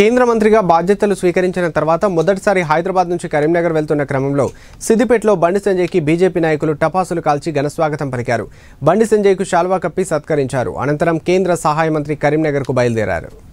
కేంద్ర మంత్రిగా బాధ్యతలు స్వీకరించిన తర్వాత మొదటిసారి హైదరాబాద్ నుంచి కరీంనగర్ వెళ్తున్న క్రమంలో సిద్దిపేటలో బండి సంజయ్కి బీజేపీ నాయకులు టపాసులు కాల్చి ఘనస్వాగతం పలికారు బండి సంజయ్కు శాల్వా కప్పి సత్కరించారు అనంతరం కేంద్ర సహాయ మంత్రి కరీంనగర్కు బయలుదేరారు